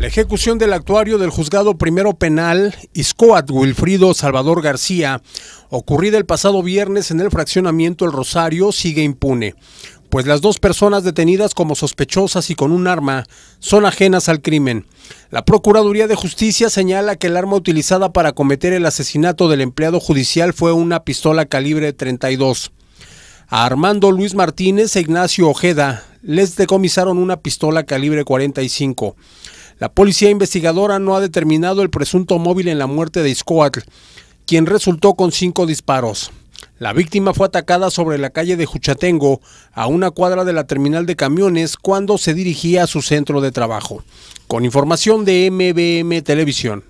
La ejecución del actuario del juzgado primero penal Iscoat Wilfrido Salvador García, ocurrida el pasado viernes en el fraccionamiento El Rosario, sigue impune, pues las dos personas detenidas como sospechosas y con un arma son ajenas al crimen. La Procuraduría de Justicia señala que el arma utilizada para cometer el asesinato del empleado judicial fue una pistola calibre 32. A Armando Luis Martínez e Ignacio Ojeda les decomisaron una pistola calibre 45. La policía investigadora no ha determinado el presunto móvil en la muerte de Iscoatl, quien resultó con cinco disparos. La víctima fue atacada sobre la calle de Juchatengo, a una cuadra de la terminal de camiones, cuando se dirigía a su centro de trabajo. Con información de MBM Televisión.